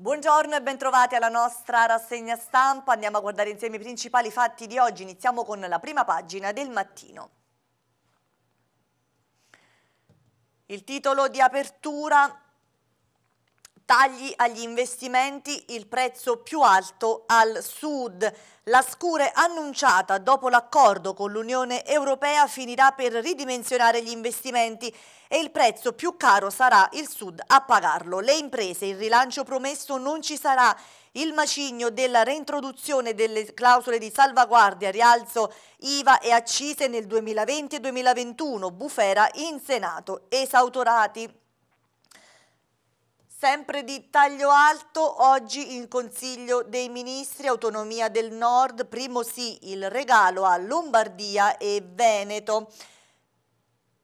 Buongiorno e bentrovati alla nostra rassegna stampa. Andiamo a guardare insieme i principali fatti di oggi. Iniziamo con la prima pagina del mattino. Il titolo di apertura Tagli agli investimenti, il prezzo più alto al sud. La scure annunciata dopo l'accordo con l'Unione Europea finirà per ridimensionare gli investimenti e il prezzo più caro sarà il sud a pagarlo. Le imprese, il rilancio promesso non ci sarà. Il macigno della reintroduzione delle clausole di salvaguardia, rialzo IVA e accise nel 2020 e 2021, bufera in Senato, esautorati. Sempre di taglio alto, oggi in Consiglio dei Ministri Autonomia del Nord, primo sì il regalo a Lombardia e Veneto.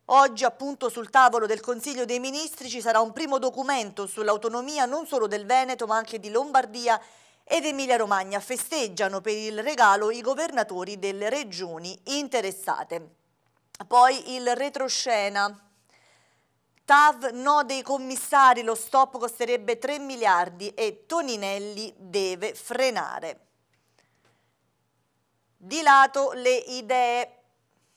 Oggi appunto sul tavolo del Consiglio dei Ministri ci sarà un primo documento sull'autonomia non solo del Veneto ma anche di Lombardia ed Emilia Romagna. Festeggiano per il regalo i governatori delle regioni interessate. Poi il retroscena TAV no dei commissari, lo stop costerebbe 3 miliardi e Toninelli deve frenare. Di lato le idee,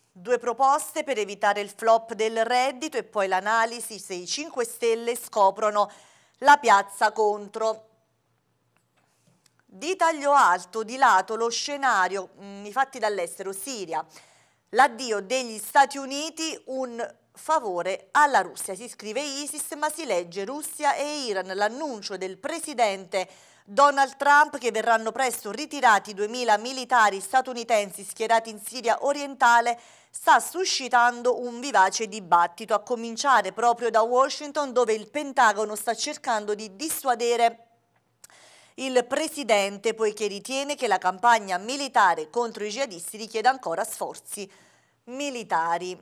due proposte per evitare il flop del reddito e poi l'analisi se i 5 Stelle scoprono la piazza contro. Di taglio alto, di lato lo scenario, mh, mm, i fatti dall'estero, Siria, l'addio degli Stati Uniti, un favore alla Russia. Si scrive ISIS ma si legge Russia e Iran. L'annuncio del presidente Donald Trump che verranno presto ritirati 2.000 militari statunitensi schierati in Siria orientale sta suscitando un vivace dibattito, a cominciare proprio da Washington dove il Pentagono sta cercando di dissuadere il presidente poiché ritiene che la campagna militare contro i jihadisti richieda ancora sforzi militari.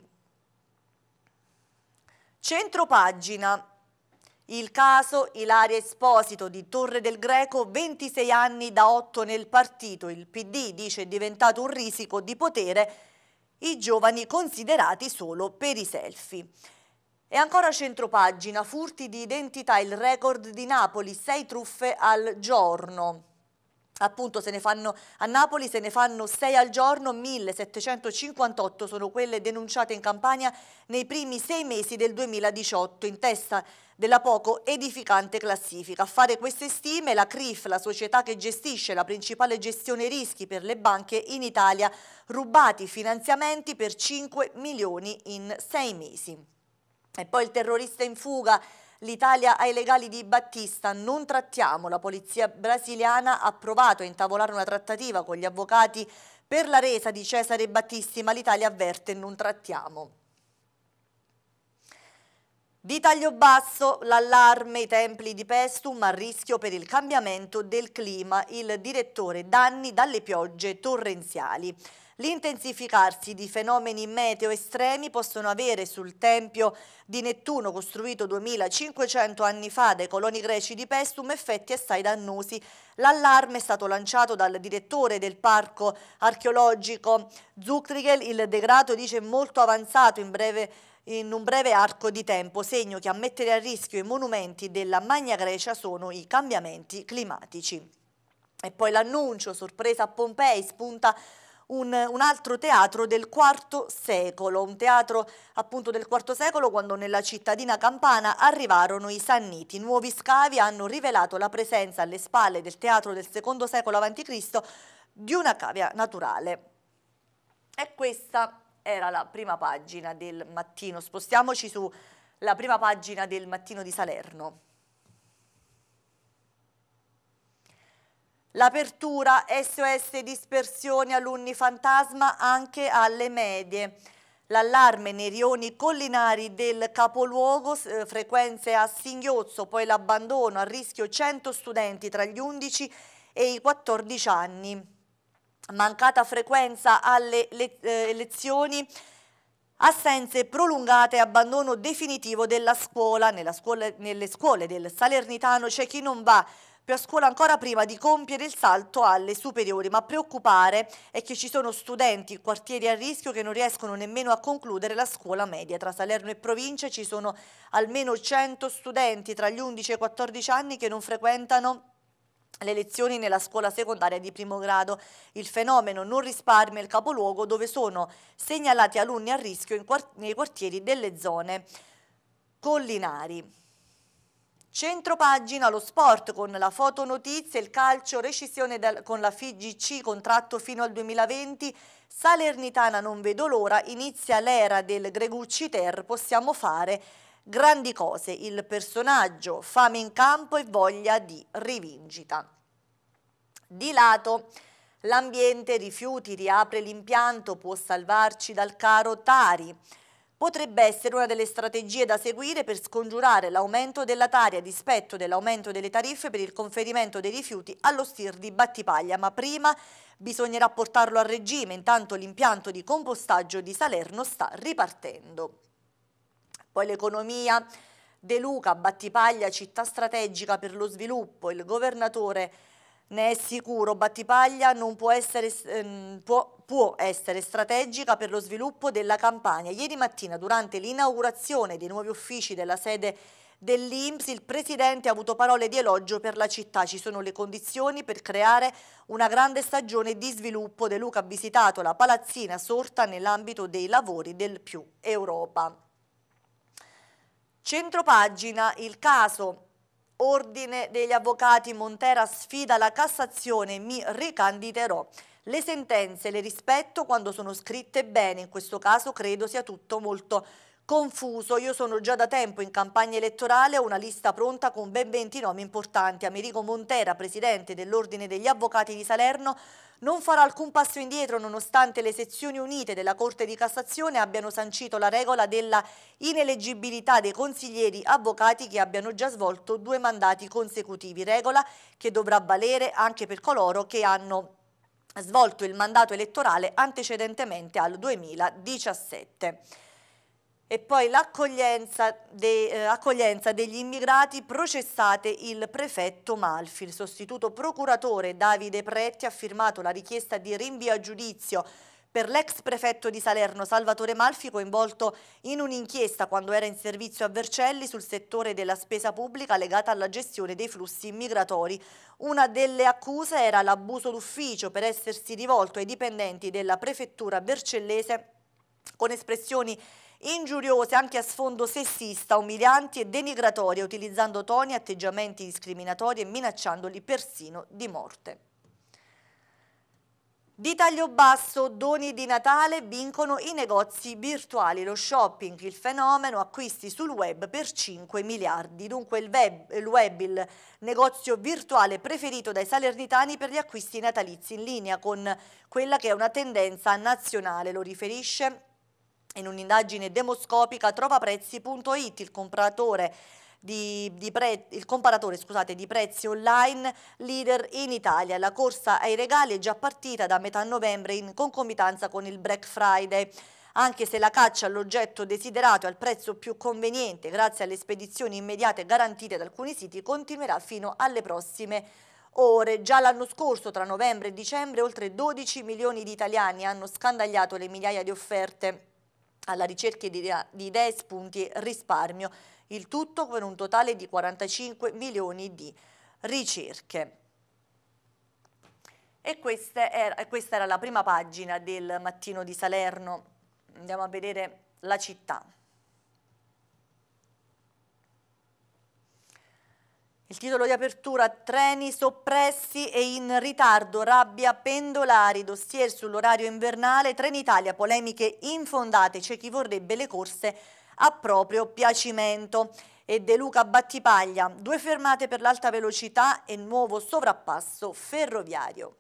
Centropagina. Il caso Ilaria Esposito di Torre del Greco, 26 anni da 8 nel partito. Il PD dice è diventato un risico di potere i giovani considerati solo per i selfie. E ancora centropagina, furti di identità, il record di Napoli, 6 truffe al giorno appunto se ne fanno a Napoli se ne fanno 6 al giorno 1758 sono quelle denunciate in Campania nei primi 6 mesi del 2018 in testa della poco edificante classifica. A fare queste stime la CRIF, la società che gestisce la principale gestione rischi per le banche in Italia, rubati finanziamenti per 5 milioni in 6 mesi. E poi il terrorista in fuga L'Italia ai legali di Battista non trattiamo. La polizia brasiliana ha provato a intavolare una trattativa con gli avvocati per la resa di Cesare Battisti, ma l'Italia avverte non trattiamo. Di taglio basso l'allarme i templi di Pestum a rischio per il cambiamento del clima, il direttore danni dalle piogge torrenziali. L'intensificarsi di fenomeni meteo estremi possono avere sul tempio di Nettuno, costruito 2500 anni fa dai coloni greci di Pestum, effetti assai dannosi. L'allarme è stato lanciato dal direttore del parco archeologico Zuctrigel, il degrado dice molto avanzato, in breve in un breve arco di tempo, segno che a mettere a rischio i monumenti della Magna Grecia sono i cambiamenti climatici. E poi l'annuncio, sorpresa a Pompei, spunta un, un, altro teatro del IV secolo, un teatro appunto del IV secolo quando nella cittadina campana arrivarono i Sanniti. Nuovi scavi hanno rivelato la presenza alle spalle del teatro del II secolo a.C. di una cavia naturale. E questa era la prima pagina del mattino. Spostiamoci sulla prima pagina del mattino di Salerno. L'apertura SOS dispersioni alunni fantasma anche alle medie. L'allarme nei rioni collinari del capoluogo, eh, frequenze a singhiozzo, poi l'abbandono, a rischio 100 studenti tra gli 11 e i 14 anni mancata frequenza alle le, eh, lezioni assenze prolungate e abbandono definitivo della scuola. scuola. Nelle scuole del Salernitano c'è chi non va più a scuola ancora prima di compiere il salto alle superiori, ma preoccupare è che ci sono studenti, quartieri a rischio che non riescono nemmeno a concludere la scuola media. Tra Salerno e provincia ci sono almeno 100 studenti tra gli 11 e i 14 anni che non frequentano le lezioni nella scuola secondaria di primo grado. Il fenomeno non risparmia il capoluogo dove sono segnalati alunni a rischio quart nei quartieri delle zone collinari. Centro pagina lo sport con la fotonotizia, il calcio, rescissione con la FIGC, contratto fino al 2020, Salernitana non vedo l'ora, inizia l'era del Gregucci Ter, possiamo fare Grandi cose, il personaggio, fame in campo e voglia di rivincita. Di lato, l'ambiente rifiuti riapre l'impianto, può salvarci dal caro Tari. Potrebbe essere una delle strategie da seguire per scongiurare l'aumento della tari a dispetto dell'aumento delle tariffe per il conferimento dei rifiuti allo stir di Battipaglia, ma prima bisognerà portarlo a regime, intanto l'impianto di compostaggio di Salerno sta ripartendo. Poi l'economia. De Luca, Battipaglia, città strategica per lo sviluppo. Il governatore ne è sicuro, Battipaglia non può essere, ehm, può, può essere strategica per lo sviluppo della campagna. Ieri mattina, durante l'inaugurazione dei nuovi uffici della sede dell'Inps, il Presidente ha avuto parole di elogio per la città. Ci sono le condizioni per creare una grande stagione di sviluppo. De Luca ha visitato la palazzina sorta nell'ambito dei lavori del Più Europa. Centropagina il caso. Ordine degli avvocati Montera sfida la Cassazione, mi ricandiderò. Le sentenze le rispetto quando sono scritte bene, in questo caso credo sia tutto molto Confuso, io sono già da tempo in campagna elettorale, ho una lista pronta con ben 20 nomi importanti. Americo Montera, presidente dell'Ordine degli Avvocati di Salerno, non farà alcun passo indietro nonostante le sezioni unite della Corte di Cassazione abbiano sancito la regola della ineleggibilità dei consiglieri avvocati che abbiano già svolto due mandati consecutivi, regola che dovrà valere anche per coloro che hanno svolto il mandato elettorale antecedentemente al 2017. E poi l'accoglienza, de, eh, degli immigrati processate il prefetto Malfi. Il sostituto procuratore Davide Pretti ha firmato la richiesta di rinvio a giudizio per l'ex prefetto di Salerno Salvatore Malfi coinvolto in un'inchiesta quando era in servizio a Vercelli sul settore della spesa pubblica legata alla gestione dei flussi migratori. Una delle accuse era l'abuso d'ufficio per essersi rivolto ai dipendenti della prefettura vercellese con espressioni ingiuriose anche a sfondo sessista, umilianti e denigratorie, utilizzando toni e atteggiamenti discriminatori e minacciandoli persino di morte. Di taglio basso, doni di Natale vincono i negozi virtuali, lo shopping, il fenomeno, acquisti sul web per 5 miliardi. Dunque il web, il, web, il negozio virtuale preferito dai salernitani per gli acquisti natalizi in linea con quella che è una tendenza nazionale, lo riferisce in un'indagine demoscopica trovaprezzi.it il compratore di, di pre, il comparatore scusate, di prezzi online leader in Italia. La corsa ai regali è già partita da metà novembre in concomitanza con il Black Friday. Anche se la caccia all'oggetto desiderato e al prezzo più conveniente, grazie alle spedizioni immediate garantite da alcuni siti, continuerà fino alle prossime ore. Già l'anno scorso, tra novembre e dicembre, oltre 12 milioni di italiani hanno scandagliato le migliaia di offerte alla ricerca di idee e spunti risparmio, il tutto per un totale di 45 milioni di ricerche. E questa era, questa era la prima pagina del mattino di Salerno. Andiamo a vedere la città. Il titolo di apertura, treni soppressi e in ritardo, rabbia pendolari, dossier sull'orario invernale, Trenitalia, polemiche infondate, c'è chi vorrebbe le corse a proprio piacimento. E De Luca Battipaglia, due fermate per l'alta velocità e nuovo sovrappasso ferroviario.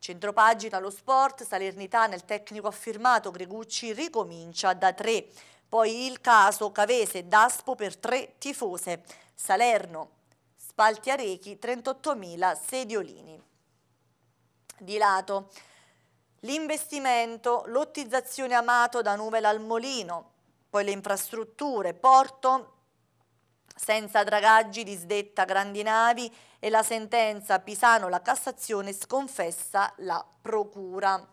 Centropagina lo sport, Salernitana il tecnico affermato, Gregucci ricomincia da tre. Poi il caso Cavese, Daspo per tre tifose. Salerno, Spalti Arechi, 38.000 sediolini. Di lato, l'investimento, lottizzazione amato da Nuvela al Molino, poi le infrastrutture, porto, senza dragaggi, disdetta grandi navi e la sentenza Pisano, la Cassazione, sconfessa la procura.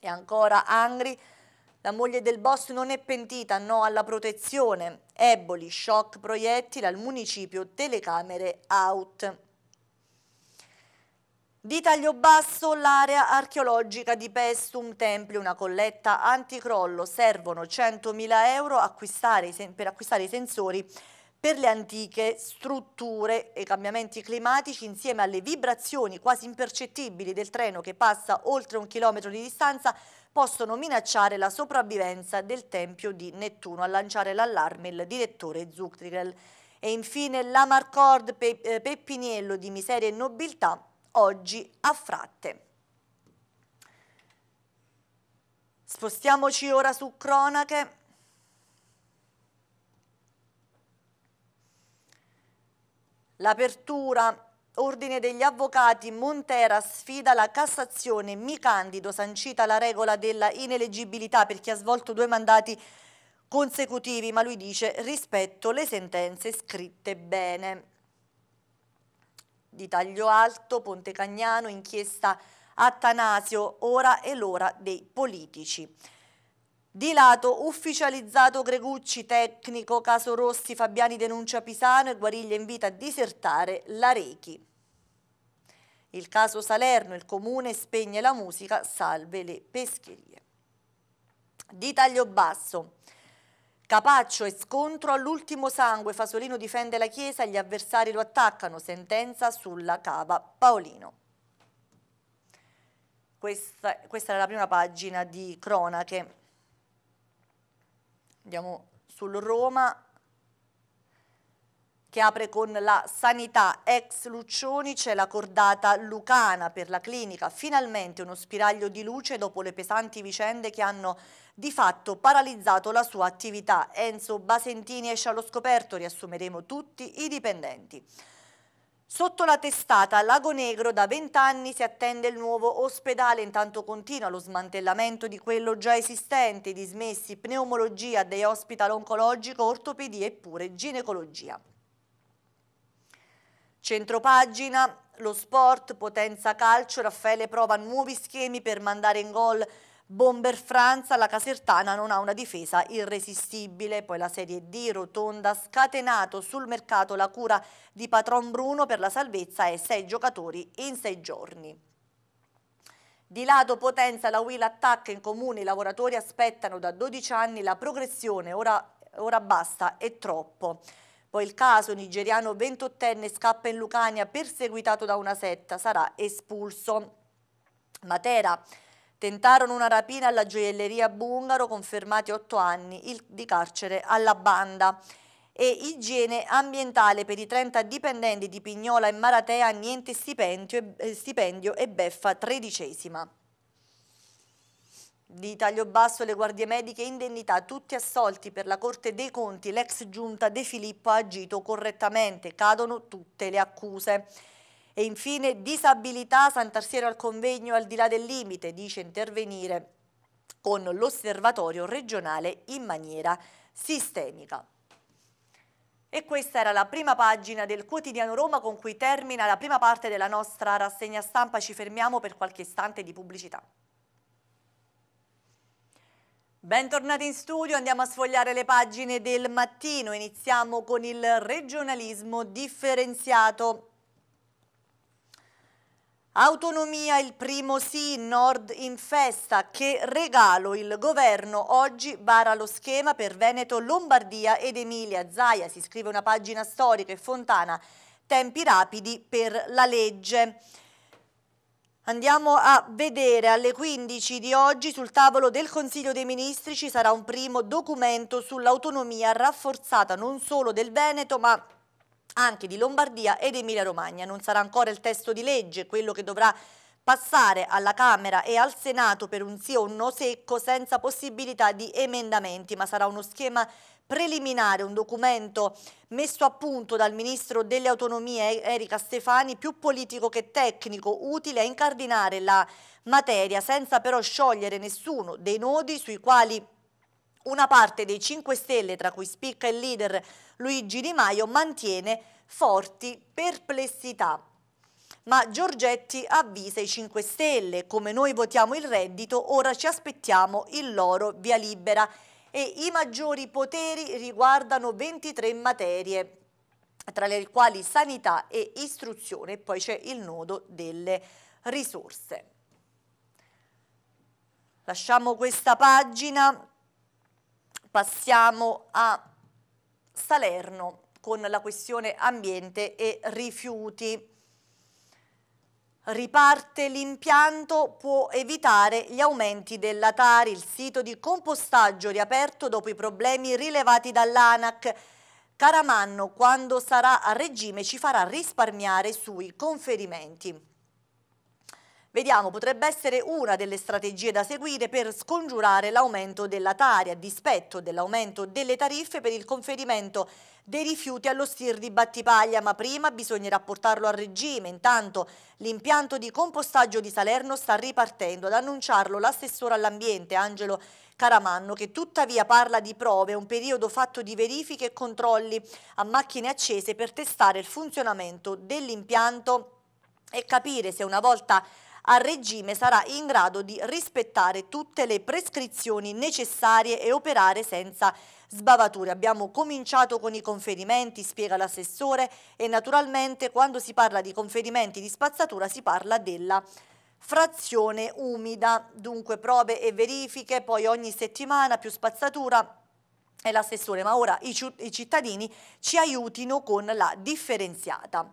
E ancora Angri, la moglie del boss non è pentita, no alla protezione. Eboli, shock, proiettile al municipio, telecamere out. Di taglio basso l'area archeologica di Pestum Tempio, una colletta anticrollo, servono 100.000 euro acquistare, per acquistare i sensori per le antiche strutture e cambiamenti climatici insieme alle vibrazioni quasi impercettibili del treno che passa oltre un chilometro di distanza possono minacciare la sopravvivenza del Tempio di Nettuno a lanciare l'allarme il direttore Zuctrigel. E infine l'Amarcord Pe eh, Peppiniello di Miseria e Nobiltà oggi a Fratte. Spostiamoci ora su cronache. L'apertura Ordine degli Avvocati Montera sfida la Cassazione Mi candido sancita la regola della ineleggibilità per chi ha svolto due mandati consecutivi ma lui dice rispetto le sentenze scritte bene. Di taglio alto Ponte Cagnano inchiesta Attanasio ora è l'ora dei politici. Di lato ufficializzato Gregucci, tecnico, Caso Rossi, Fabiani denuncia Pisano e Guariglia invita a disertare la Rechi. Il caso Salerno, il comune spegne la musica, salve le pescherie. Di taglio basso. Capaccio e scontro all'ultimo sangue, Fasolino difende la chiesa, gli avversari lo attaccano, sentenza sulla cava Paolino. Questa, questa era la prima pagina di cronache. Andiamo sul Roma che apre con la sanità ex Luccioni, c'è la cordata lucana per la clinica, finalmente uno spiraglio di luce dopo le pesanti vicende che hanno di fatto paralizzato la sua attività. Enzo Basentini esce allo scoperto, riassumeremo tutti i dipendenti. Sotto la testata Lago Negro da vent'anni si attende il nuovo ospedale, intanto continua lo smantellamento di quello già esistente, dismessi pneumologia, dei hospital oncologico, ortopedia e pure ginecologia. Centropagina, lo sport, potenza calcio, Raffaele prova nuovi schemi per mandare in gol Bomber Franza, la Casertana non ha una difesa irresistibile, poi la Serie D rotonda, scatenato sul mercato la cura di Patron Bruno per la salvezza e sei giocatori in sei giorni. Di lato Potenza, la Will attacca in comune, i lavoratori aspettano da 12 anni la progressione, ora, ora basta, è troppo. Poi il caso nigeriano 28enne scappa in Lucania perseguitato da una setta, sarà espulso. Matera, Tentarono una rapina alla gioielleria Bungaro, confermati otto anni il, di carcere alla banda. E igiene ambientale per i 30 dipendenti di Pignola e Maratea, niente stipendio e, eh, stipendio e beffa tredicesima. Di taglio basso le guardie mediche indennità, tutti assolti per la Corte dei Conti, l'ex giunta De Filippo ha agito correttamente, cadono tutte le accuse. E infine disabilità, Sant'Arsiero al convegno al di là del limite, dice intervenire con l'osservatorio regionale in maniera sistemica. E questa era la prima pagina del quotidiano Roma con cui termina la prima parte della nostra rassegna stampa. Ci fermiamo per qualche istante di pubblicità. Bentornati in studio, andiamo a sfogliare le pagine del mattino. Iniziamo con il regionalismo differenziato. Autonomia il primo sì, Nord in festa, che regalo il governo oggi bara lo schema per Veneto, Lombardia ed Emilia. Zaia si scrive una pagina storica e Fontana, tempi rapidi per la legge. Andiamo a vedere alle 15 di oggi sul tavolo del Consiglio dei Ministri ci sarà un primo documento sull'autonomia rafforzata non solo del Veneto ma anche di Lombardia ed Emilia Romagna. Non sarà ancora il testo di legge quello che dovrà passare alla Camera e al Senato per un sì o un no secco senza possibilità di emendamenti, ma sarà uno schema preliminare, un documento messo a punto dal Ministro delle Autonomie Erika Stefani, più politico che tecnico, utile a incardinare la materia senza però sciogliere nessuno dei nodi sui quali una parte dei 5 Stelle, tra cui spicca il leader Luigi Di Maio, mantiene forti perplessità. Ma Giorgetti avvisa i 5 Stelle, come noi votiamo il reddito, ora ci aspettiamo il loro via libera e i maggiori poteri riguardano 23 materie, tra le quali sanità e istruzione, e poi c'è il nodo delle risorse. Lasciamo questa pagina Passiamo a Salerno con la questione ambiente e rifiuti. Riparte l'impianto, può evitare gli aumenti della Tari, il sito di compostaggio riaperto dopo i problemi rilevati dall'ANAC. Caramanno, quando sarà a regime, ci farà risparmiare sui conferimenti. Vediamo, potrebbe essere una delle strategie da seguire per scongiurare l'aumento della tari a dispetto dell'aumento delle tariffe per il conferimento dei rifiuti allo stir di Battipaglia, ma prima bisognerà portarlo a regime. Intanto l'impianto di compostaggio di Salerno sta ripartendo, ad annunciarlo l'assessore all'ambiente Angelo Caramanno, che tuttavia parla di prove, un periodo fatto di verifiche e controlli a macchine accese per testare il funzionamento dell'impianto e capire se una volta a regime sarà in grado di rispettare tutte le prescrizioni necessarie e operare senza sbavature. Abbiamo cominciato con i conferimenti, spiega l'assessore, e naturalmente quando si parla di conferimenti di spazzatura si parla della frazione umida, dunque prove e verifiche, poi ogni settimana più spazzatura è l'assessore, ma ora i, cittadini ci aiutino con la differenziata.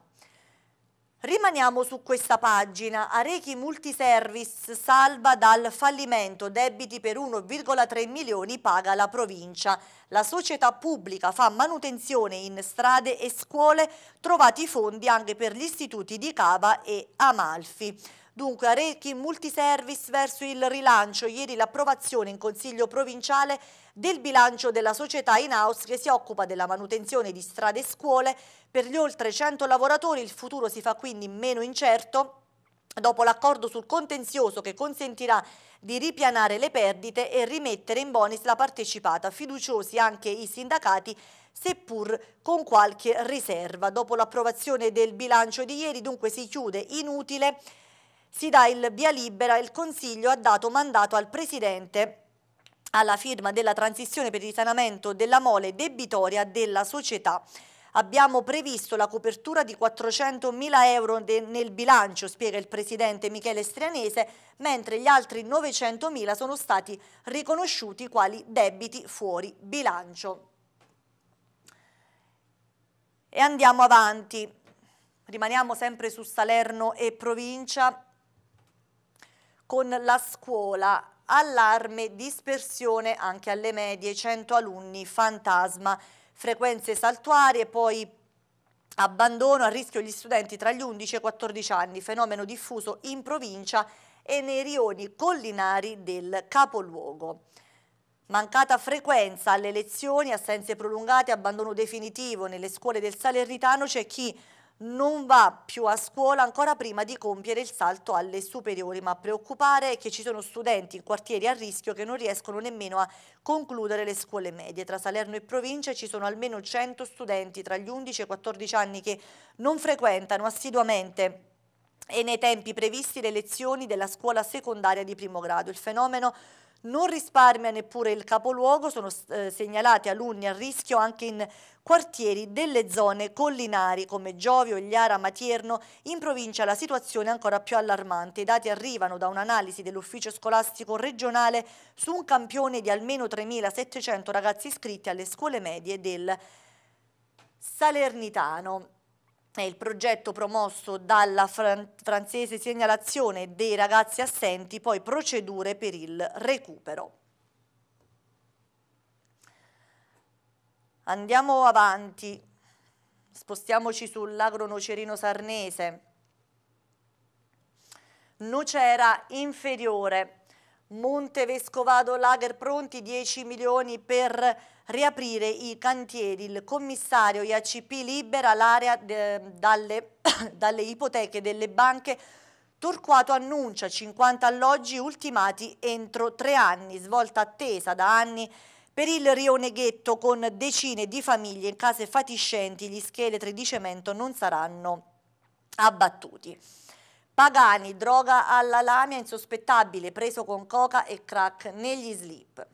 Rimaniamo su questa pagina. Arechi Multiservice salva dal fallimento, debiti per 1,3 milioni paga la provincia. La società pubblica fa manutenzione in strade e scuole, trovati fondi anche per gli istituti di Cava e Amalfi. Dunque, Arechi Multiservice verso il rilancio, ieri l'approvazione in Consiglio Provinciale del bilancio della società in-house che si occupa della manutenzione di strade e scuole. Per gli oltre 100 lavoratori il futuro si fa quindi meno incerto dopo l'accordo sul contenzioso che consentirà di ripianare le perdite e rimettere in bonus la partecipata, fiduciosi anche i sindacati seppur con qualche riserva. Dopo l'approvazione del bilancio di ieri dunque si chiude inutile si dà il via libera, il Consiglio ha dato mandato al Presidente alla firma della transizione per il risanamento della mole debitoria della società. Abbiamo previsto la copertura di 400.000 euro nel bilancio, spiega il presidente Michele Strianese, mentre gli altri 900.000 sono stati riconosciuti quali debiti fuori bilancio. E andiamo avanti. Rimaniamo sempre su Salerno e provincia con la scuola. Allarme, dispersione anche alle medie, 100 alunni, fantasma, frequenze saltuarie, poi abbandono a rischio gli studenti tra gli 11 e i 14 anni, fenomeno diffuso in provincia e nei rioni collinari del capoluogo. Mancata frequenza alle lezioni, assenze prolungate, abbandono definitivo nelle scuole del Salernitano c'è chi non va più a scuola ancora prima di compiere il salto alle superiori, ma a preoccupare è che ci sono studenti in quartieri a rischio che non riescono nemmeno a concludere le scuole medie. Tra Salerno e provincia ci sono almeno 100 studenti tra gli 11 e i 14 anni che non frequentano assiduamente e nei tempi previsti le lezioni della scuola secondaria di primo grado. Il fenomeno non risparmia neppure il capoluogo, sono eh, segnalati alunni a rischio anche in quartieri delle zone collinari come Giovio, Igliara, Matierno. In provincia la situazione è ancora più allarmante. I dati arrivano da un'analisi dell'ufficio scolastico regionale su un campione di almeno 3.700 ragazzi iscritti alle scuole medie del Salernitano. È il progetto promosso dalla fran francese segnalazione dei ragazzi assenti, poi procedure per il recupero. Andiamo avanti, spostiamoci sull'agro Nocerino Sarnese. Nocera inferiore, Montevescovado Lager pronti 10 milioni per riaprire i cantieri. Il commissario IACP libera l'area dalle, dalle ipoteche delle banche Turquato annuncia 50 alloggi ultimati entro tre anni, svolta attesa da anni per il Rioneghetto con decine di famiglie in case fatiscenti, gli scheletri di cemento non saranno abbattuti. Pagani, droga alla lamia insospettabile, preso con coca e crack negli slip.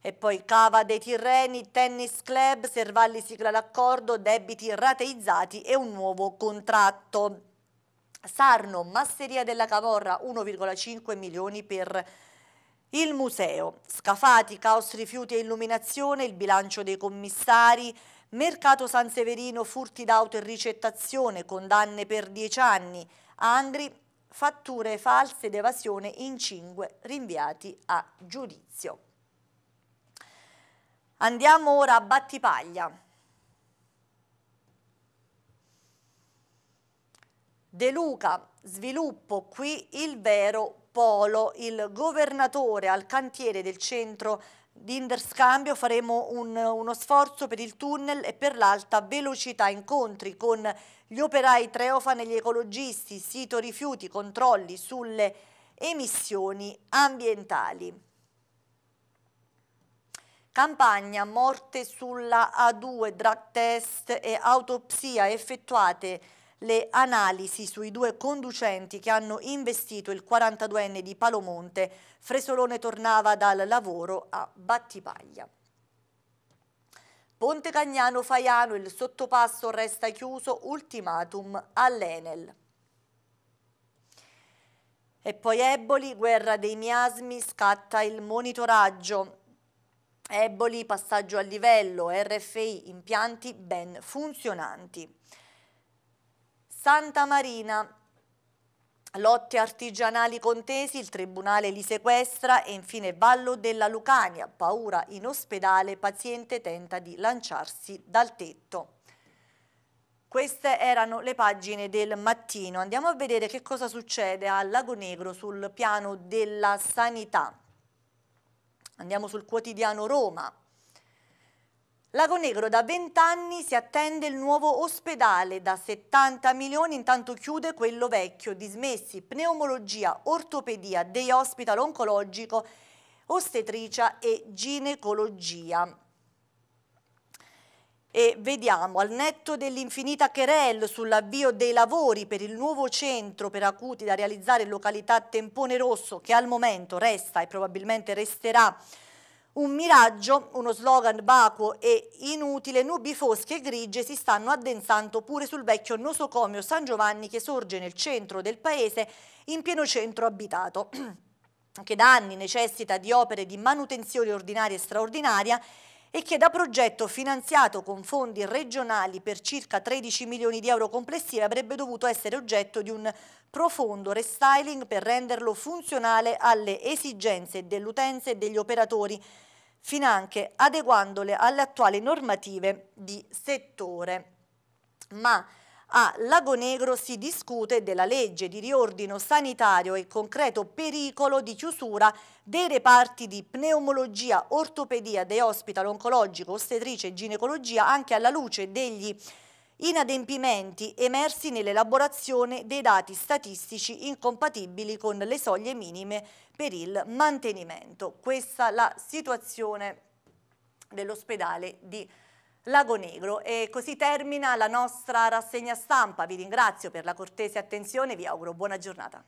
E poi Cava dei Tirreni, Tennis Club, Servalli sigla l'accordo, debiti rateizzati e un nuovo contratto. Sarno, Masseria della Cavorra, 1,5 milioni per il museo. Scafati, caos rifiuti e illuminazione, il bilancio dei commissari, Mercato San Severino, furti d'auto e ricettazione, condanne per 10 anni. Andri, fatture false ed evasione in 5 rinviati a giudizio. Andiamo ora a Battipaglia. De Luca, sviluppo qui il vero polo, il governatore al cantiere del centro di interscambio faremo un, uno sforzo per il tunnel e per l'alta velocità incontri con gli operai Treofan e gli ecologisti, sito rifiuti, controlli sulle emissioni ambientali. Campagna, morte sulla A2, drug test e autopsia effettuate le analisi sui due conducenti che hanno investito il 42enne di Palomonte. Fresolone tornava dal lavoro a Battipaglia. Ponte Cagnano Faiano, il sottopasso resta chiuso, ultimatum all'Enel. E poi Eboli, guerra dei miasmi, scatta il monitoraggio. Eboli, passaggio a livello, RFI, impianti ben funzionanti. Santa Marina, Lotte artigianali contesi, il tribunale li sequestra e infine Vallo della Lucania, paura in ospedale, paziente tenta di lanciarsi dal tetto. Queste erano le pagine del mattino. Andiamo a vedere che cosa succede a Lago Negro sul piano della sanità. Andiamo sul quotidiano Roma. Lago Negro da 20 anni si attende il nuovo ospedale, da 70 milioni intanto chiude quello vecchio, dismessi pneumologia, ortopedia, day hospital oncologico, ostetricia e ginecologia. E vediamo, al netto dell'infinita querel sull'avvio dei lavori per il nuovo centro per acuti da realizzare in località Tempone Rosso, che al momento resta e probabilmente resterà un miraggio, uno slogan vacuo e inutile, nubi fosche e grigie si stanno addensando pure sul vecchio nosocomio San Giovanni che sorge nel centro del paese, in pieno centro abitato, che da anni necessita di opere di manutenzione ordinaria e straordinaria e che da progetto finanziato con fondi regionali per circa 13 milioni di euro complessivi avrebbe dovuto essere oggetto di un profondo restyling per renderlo funzionale alle esigenze dell'utenza e degli operatori, finanche adeguandole alle attuali normative di settore. Ma a Lago Negro si discute della legge di riordino sanitario e concreto pericolo di chiusura dei reparti di pneumologia, ortopedia, de hospital oncologico, ostetrice e ginecologia anche alla luce degli inadempimenti emersi nell'elaborazione dei dati statistici incompatibili con le soglie minime per il mantenimento. Questa è la situazione dell'ospedale di Lago Lago Negro. E così termina la nostra rassegna stampa. Vi ringrazio per la cortese attenzione e vi auguro buona giornata.